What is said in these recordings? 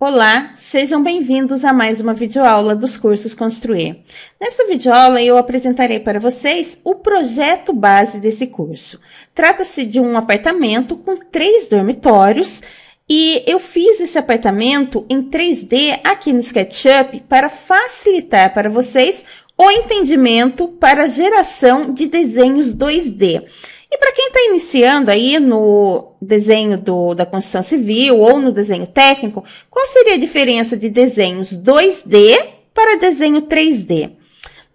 Olá, sejam bem-vindos a mais uma videoaula dos cursos Construir. Nesta videoaula eu apresentarei para vocês o projeto base desse curso. Trata-se de um apartamento com três dormitórios e eu fiz esse apartamento em 3D aqui no SketchUp para facilitar para vocês o entendimento para a geração de desenhos 2D. E para quem está iniciando aí no desenho do, da construção civil ou no desenho técnico, qual seria a diferença de desenhos 2D para desenho 3D?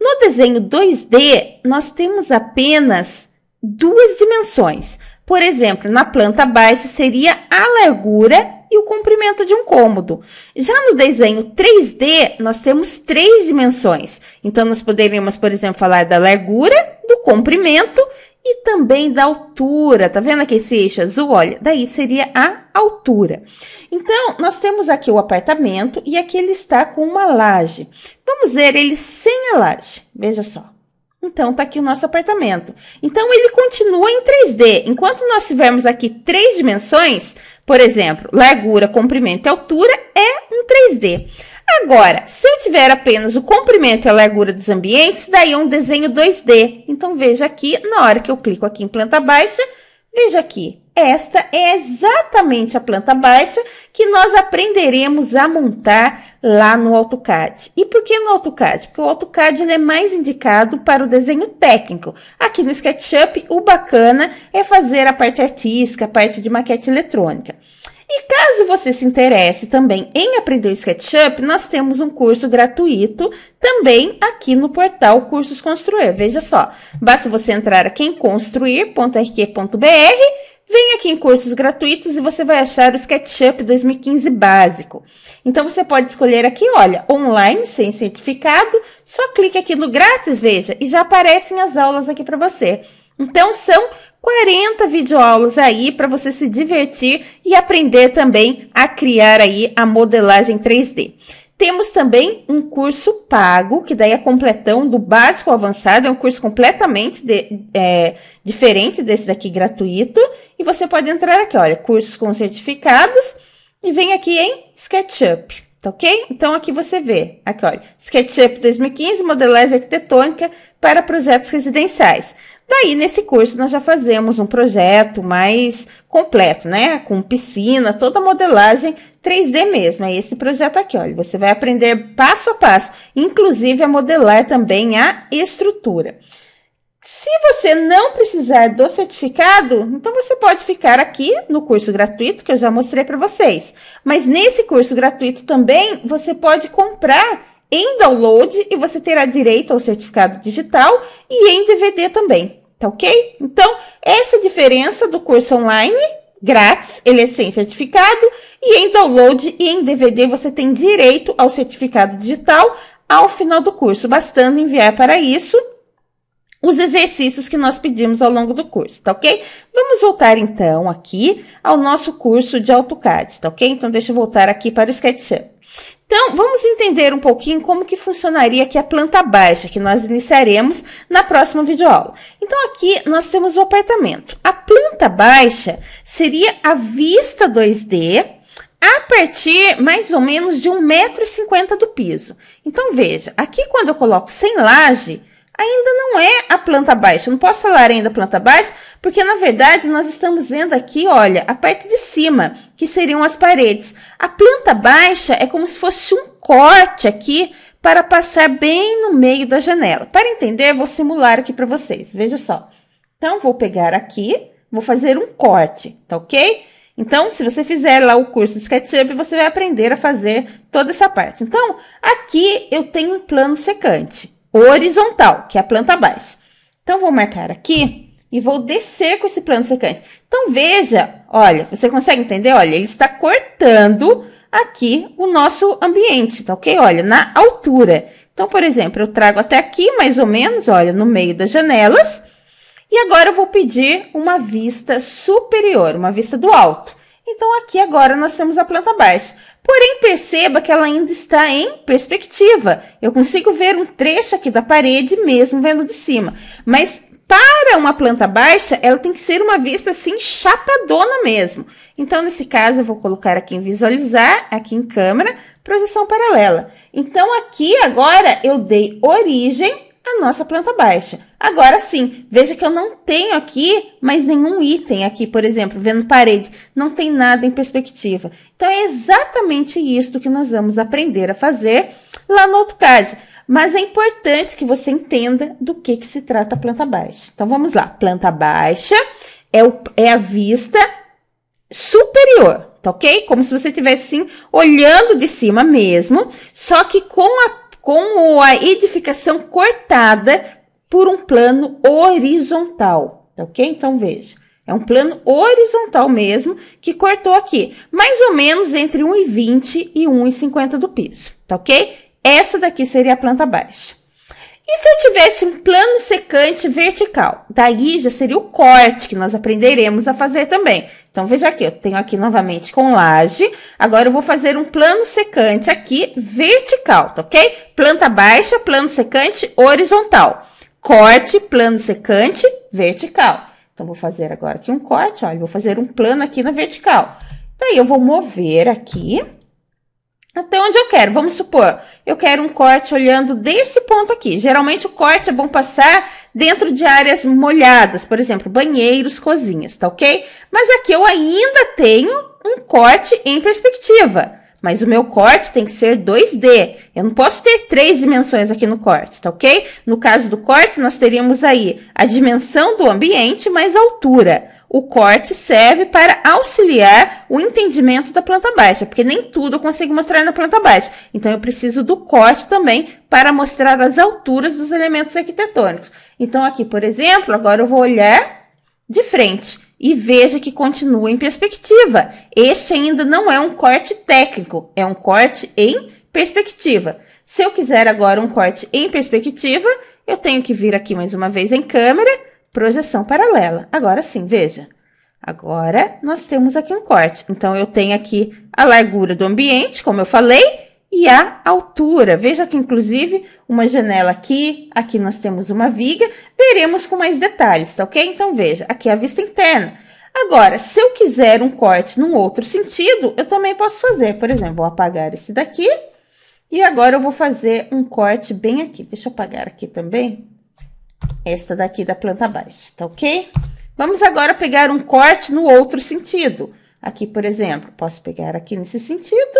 No desenho 2D, nós temos apenas duas dimensões. Por exemplo, na planta baixa seria a largura e o comprimento de um cômodo. Já no desenho 3D, nós temos três dimensões. Então, nós poderíamos, por exemplo, falar da largura, do comprimento e também da altura. Tá vendo aqui esse eixo azul? Olha, daí seria a altura. Então, nós temos aqui o apartamento e aqui ele está com uma laje. Vamos ver ele sem a laje. Veja só. Então tá aqui o nosso apartamento. Então ele continua em 3D. Enquanto nós tivermos aqui três dimensões, por exemplo, largura, comprimento e altura, é um 3D. Agora, se eu tiver apenas o comprimento e a largura dos ambientes, daí é um desenho 2D. Então veja aqui, na hora que eu clico aqui em planta baixa, veja aqui, esta é exatamente a planta baixa que nós aprenderemos a montar lá no AutoCAD. E por que no AutoCAD? Porque o AutoCAD ele é mais indicado para o desenho técnico. Aqui no SketchUp, o bacana é fazer a parte artística, a parte de maquete eletrônica. E caso você se interesse também em aprender o SketchUp, nós temos um curso gratuito também aqui no portal Cursos Construir. Veja só, basta você entrar aqui em construir.rq.br Vem aqui em cursos gratuitos e você vai achar o SketchUp 2015 básico. Então você pode escolher aqui, olha, online sem certificado, só clique aqui no grátis, veja, e já aparecem as aulas aqui para você. Então são 40 videoaulas aí para você se divertir e aprender também a criar aí a modelagem 3D. Temos também um curso pago, que daí é completão do básico ao avançado, é um curso completamente de, é, diferente desse daqui gratuito. E você pode entrar aqui, olha, cursos com certificados, e vem aqui em SketchUp, tá ok? Então aqui você vê, aqui olha, SketchUp 2015, modelagem arquitetônica para projetos residenciais. Daí, tá nesse curso, nós já fazemos um projeto mais completo, né? Com piscina, toda modelagem 3D mesmo. É esse projeto aqui, olha. Você vai aprender passo a passo, inclusive a modelar também a estrutura. Se você não precisar do certificado, então você pode ficar aqui no curso gratuito que eu já mostrei para vocês. Mas nesse curso gratuito também você pode comprar em download e você terá direito ao certificado digital e em DVD também, tá ok? Então, essa é a diferença do curso online grátis, ele é sem certificado, e em download e em DVD você tem direito ao certificado digital ao final do curso, bastando enviar para isso os exercícios que nós pedimos ao longo do curso, tá ok? Vamos voltar então aqui ao nosso curso de AutoCAD, tá ok? Então deixa eu voltar aqui para o SketchUp. Então, vamos entender um pouquinho como que funcionaria aqui a planta baixa, que nós iniciaremos na próxima videoaula. Então, aqui nós temos o apartamento. A planta baixa seria a vista 2D a partir mais ou menos de 1,50m do piso. Então, veja, aqui quando eu coloco sem laje, ainda não é a planta baixa. Eu não posso falar ainda planta baixa, porque na verdade nós estamos vendo aqui, olha, a parte de cima, que seriam as paredes. A planta baixa é como se fosse um corte aqui para passar bem no meio da janela. Para entender, vou simular aqui para vocês. Veja só. Então, vou pegar aqui, vou fazer um corte, tá ok? Então, se você fizer lá o curso de SketchUp, você vai aprender a fazer toda essa parte. Então, aqui eu tenho um plano secante horizontal, que é a planta baixa. Então, vou marcar aqui e vou descer com esse plano secante. Então, veja, olha, você consegue entender? Olha, ele está cortando aqui o nosso ambiente, tá ok? Olha, na altura. Então, por exemplo, eu trago até aqui, mais ou menos, olha, no meio das janelas. E agora eu vou pedir uma vista superior, uma vista do alto. Então, aqui agora nós temos a planta baixa. Porém, perceba que ela ainda está em perspectiva. Eu consigo ver um trecho aqui da parede, mesmo vendo de cima. Mas para uma planta baixa, ela tem que ser uma vista assim chapadona mesmo. Então, nesse caso, eu vou colocar aqui em visualizar, aqui em câmera, projeção paralela. Então, aqui agora eu dei origem a nossa planta baixa. Agora sim, veja que eu não tenho aqui mais nenhum item aqui, por exemplo, vendo parede, não tem nada em perspectiva. Então é exatamente isso que nós vamos aprender a fazer lá no AutoCAD. Mas é importante que você entenda do que, que se trata a planta baixa. Então vamos lá, planta baixa é, o, é a vista superior, tá ok? Como se você estivesse assim olhando de cima mesmo, só que com a com a edificação cortada por um plano horizontal, tá ok? Então veja, é um plano horizontal mesmo que cortou aqui, mais ou menos entre 1,20 e 1,50 do piso, tá ok? Essa daqui seria a planta baixa. E se eu tivesse um plano secante vertical? Daí já seria o corte que nós aprenderemos a fazer também. Então veja aqui, eu tenho aqui novamente com laje. Agora eu vou fazer um plano secante aqui vertical, tá ok? Planta baixa, plano secante horizontal. Corte, plano secante vertical. Então vou fazer agora aqui um corte, olha, vou fazer um plano aqui na vertical. Daí eu vou mover aqui onde eu quero. Vamos supor, eu quero um corte olhando desse ponto aqui. Geralmente o corte é bom passar dentro de áreas molhadas, por exemplo, banheiros, cozinhas, tá ok? Mas aqui eu ainda tenho um corte em perspectiva. Mas o meu corte tem que ser 2D. Eu não posso ter três dimensões aqui no corte, tá ok? No caso do corte, nós teríamos aí a dimensão do ambiente mais a altura o corte serve para auxiliar o entendimento da planta baixa, porque nem tudo eu consigo mostrar na planta baixa. Então, eu preciso do corte também para mostrar as alturas dos elementos arquitetônicos. Então, aqui, por exemplo, agora eu vou olhar de frente e veja que continua em perspectiva. Este ainda não é um corte técnico, é um corte em perspectiva. Se eu quiser agora um corte em perspectiva, eu tenho que vir aqui mais uma vez em câmera projeção paralela. Agora sim, veja. Agora, nós temos aqui um corte. Então, eu tenho aqui a largura do ambiente, como eu falei, e a altura. Veja que, inclusive, uma janela aqui, aqui nós temos uma viga. Veremos com mais detalhes, tá ok? Então, veja, aqui é a vista interna. Agora, se eu quiser um corte num outro sentido, eu também posso fazer. Por exemplo, vou apagar esse daqui. E agora, eu vou fazer um corte bem aqui. Deixa eu apagar aqui também. Esta daqui da planta baixa, tá ok? Vamos agora pegar um corte no outro sentido. Aqui, por exemplo, posso pegar aqui nesse sentido.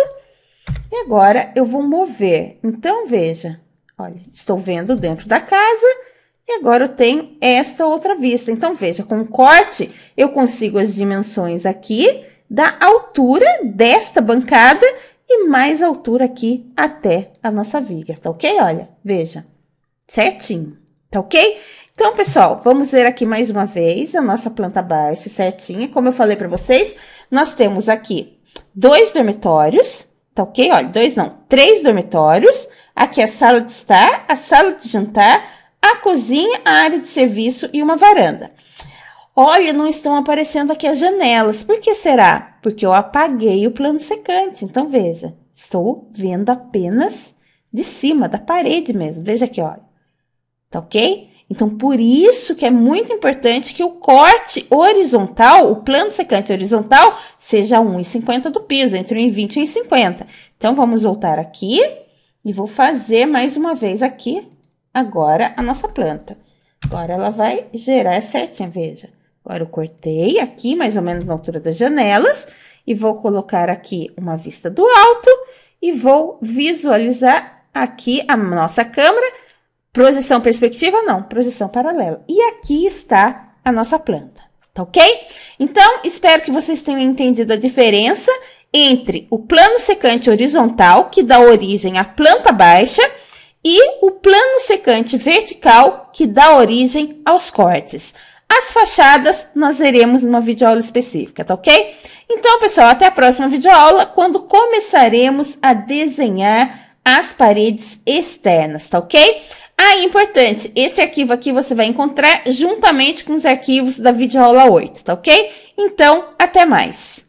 E agora eu vou mover. Então, veja, olha, estou vendo dentro da casa e agora eu tenho esta outra vista. Então, veja, com o corte eu consigo as dimensões aqui da altura desta bancada e mais altura aqui até a nossa viga, tá ok? Olha, veja, certinho. Tá ok? Então, pessoal, vamos ver aqui mais uma vez a nossa planta baixa certinha. Como eu falei para vocês, nós temos aqui dois dormitórios, tá ok? Olha, dois não, três dormitórios. Aqui é a sala de estar, a sala de jantar, a cozinha, a área de serviço e uma varanda. Olha, não estão aparecendo aqui as janelas. Por que será? Porque eu apaguei o plano secante. Então, veja, estou vendo apenas de cima, da parede mesmo. Veja aqui, olha. Tá ok? Então, por isso que é muito importante que o corte horizontal, o plano secante horizontal, seja 1,50 do piso, entre 1,20 e 1,50. Então, vamos voltar aqui e vou fazer mais uma vez aqui, agora, a nossa planta. Agora, ela vai gerar certinha, veja. Agora, eu cortei aqui, mais ou menos na altura das janelas, e vou colocar aqui uma vista do alto e vou visualizar aqui a nossa câmera, Projeção perspectiva, não, projeção paralela. E aqui está a nossa planta, tá ok? Então, espero que vocês tenham entendido a diferença entre o plano secante horizontal, que dá origem à planta baixa, e o plano secante vertical, que dá origem aos cortes. As fachadas nós veremos numa videoaula específica, tá ok? Então, pessoal, até a próxima videoaula, quando começaremos a desenhar as paredes externas, tá ok? Ah, importante, esse arquivo aqui você vai encontrar juntamente com os arquivos da videoaula 8, tá ok? Então, até mais!